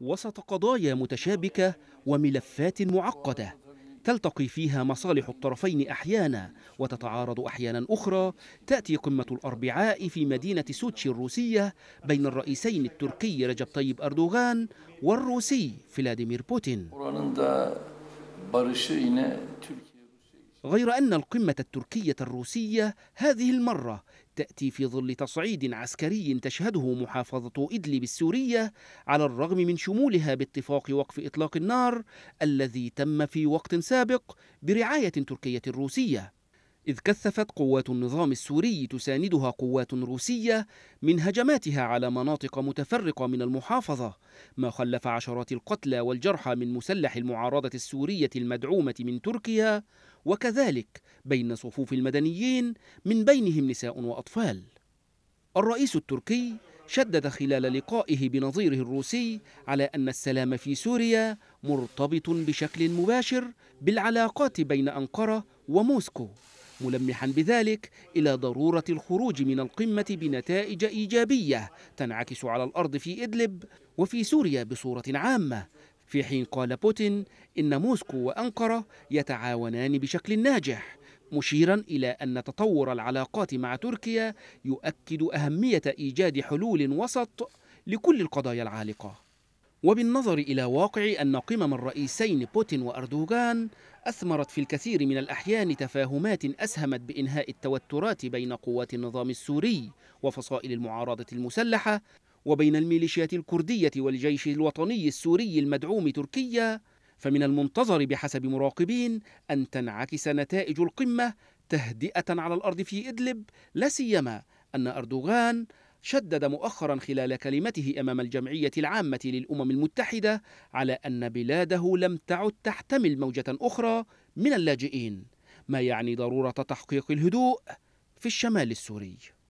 وسط قضايا متشابكة وملفات معقدة تلتقي فيها مصالح الطرفين أحيانا وتتعارض أحيانا أخرى تأتي قمة الأربعاء في مدينة سوتشي الروسية بين الرئيسين التركي رجب طيب أردوغان والروسي فلاديمير بوتين غير أن القمة التركية الروسية هذه المرة تأتي في ظل تصعيد عسكري تشهده محافظة إدلب السورية على الرغم من شمولها باتفاق وقف إطلاق النار الذي تم في وقت سابق برعاية تركية روسية إذ كثفت قوات النظام السوري تساندها قوات روسية من هجماتها على مناطق متفرقة من المحافظة ما خلف عشرات القتلى والجرحى من مسلح المعارضة السورية المدعومة من تركيا وكذلك بين صفوف المدنيين من بينهم نساء وأطفال الرئيس التركي شدد خلال لقائه بنظيره الروسي على أن السلام في سوريا مرتبط بشكل مباشر بالعلاقات بين أنقرة وموسكو ملمحا بذلك إلى ضرورة الخروج من القمة بنتائج إيجابية تنعكس على الأرض في إدلب وفي سوريا بصورة عامة في حين قال بوتين إن موسكو وأنقرة يتعاونان بشكل ناجح مشيرا إلى أن تطور العلاقات مع تركيا يؤكد أهمية إيجاد حلول وسط لكل القضايا العالقة وبالنظر إلى واقع أن قمم الرئيسين بوتين وأردوغان أثمرت في الكثير من الأحيان تفاهمات أسهمت بإنهاء التوترات بين قوات النظام السوري وفصائل المعارضة المسلحة وبين الميليشيات الكردية والجيش الوطني السوري المدعوم تركيا فمن المنتظر بحسب مراقبين أن تنعكس نتائج القمة تهدئة على الأرض في إدلب لا سيما أن أردوغان شدد مؤخرا خلال كلمته امام الجمعيه العامه للامم المتحده على ان بلاده لم تعد تحتمل موجه اخرى من اللاجئين ما يعني ضروره تحقيق الهدوء في الشمال السوري